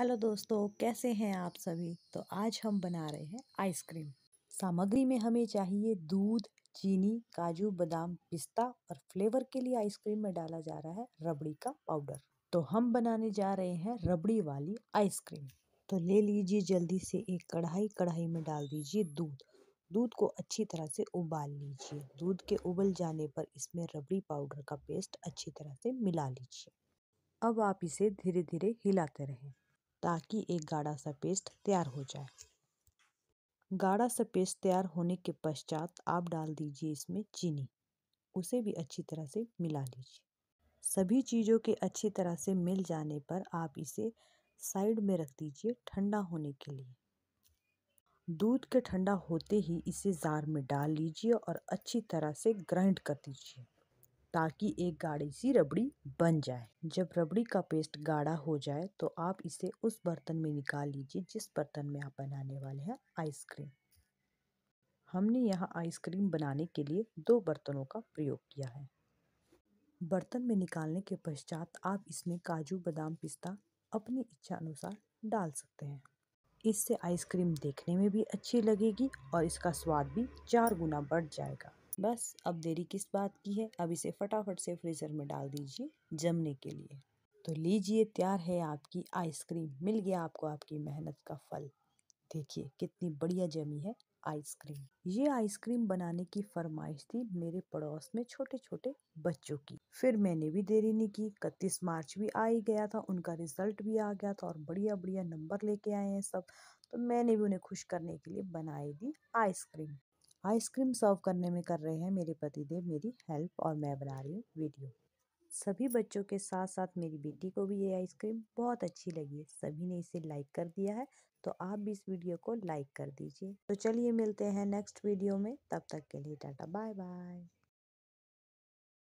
hello दोस्तों कैसे हैं आप सभी तो आज हम बना रहे हैं आइसक्रीम सामग्री में हमें चाहिए दूध चीनी काजू बादाम पिस्ता और फ्लेवर के लिए आइसक्रीम में डाला जा रहा है रबड़ी का पाउडर तो हम बनाने जा रहे हैं रबड़ी वाली आइसक्रीम तो ले लीजिए जल्दी से एक कढ़ाई कढ़ाई में डाल दीजिए दूध दूध को अच्छी तरह से उबाल लीजिए दूध के उबल जाने पर इसमें रबड़ी पाउडर का पेस्ट अच्छी तरह से मिला लीजिए अब आप इसे धीरे धीरे हिलाते रहें ताकि एक गाढ़ा सा पेस्ट तैयार हो जाए गाढ़ा सा पेस्ट तैयार होने के पश्चात आप डाल दीजिए इसमें चीनी उसे भी अच्छी तरह से मिला लीजिए सभी चीज़ों के अच्छी तरह से मिल जाने पर आप इसे साइड में रख दीजिए ठंडा होने के लिए दूध के ठंडा होते ही इसे जार में डाल लीजिए और अच्छी तरह से ग्राइंड कर दीजिए ताकि एक गाढ़ी सी रबड़ी बन जाए जब रबड़ी का पेस्ट गाढ़ा हो जाए तो आप इसे उस बर्तन में निकाल लीजिए जिस बर्तन में आप बनाने वाले हैं आइसक्रीम हमने यहाँ आइसक्रीम बनाने के लिए दो बर्तनों का प्रयोग किया है बर्तन में निकालने के पश्चात आप इसमें काजू बादाम पिस्ता अपनी इच्छा अनुसार डाल सकते हैं इससे आइसक्रीम देखने में भी अच्छी लगेगी और इसका स्वाद भी चार गुना बढ़ जाएगा बस अब देरी किस बात की है अब इसे फटाफट से फ्रीज़र में डाल दीजिए जमने के लिए तो लीजिए तैयार है आपकी आइसक्रीम मिल गया आपको आपकी मेहनत का फल देखिए कितनी बढ़िया जमी है आइसक्रीम ये आइसक्रीम बनाने की फरमाइश थी मेरे पड़ोस में छोटे छोटे बच्चों की फिर मैंने भी देरी नहीं की इकतीस मार्च भी आ ही गया था उनका रिजल्ट भी आ गया था और बढ़िया बढ़िया नंबर लेके आए हैं सब तो मैंने भी उन्हें खुश करने के लिए बनाई दी आइसक्रीम आइसक्रीम सर्व करने में कर रहे हैं मेरे पतिदेव मेरी हेल्प और मैं बना रही हूँ वीडियो सभी बच्चों के साथ साथ मेरी बेटी को भी ये आइसक्रीम बहुत अच्छी लगी है सभी ने इसे लाइक कर दिया है तो आप भी इस वीडियो को लाइक कर दीजिए तो चलिए मिलते हैं नेक्स्ट वीडियो में तब तक के लिए टाटा बाय बाय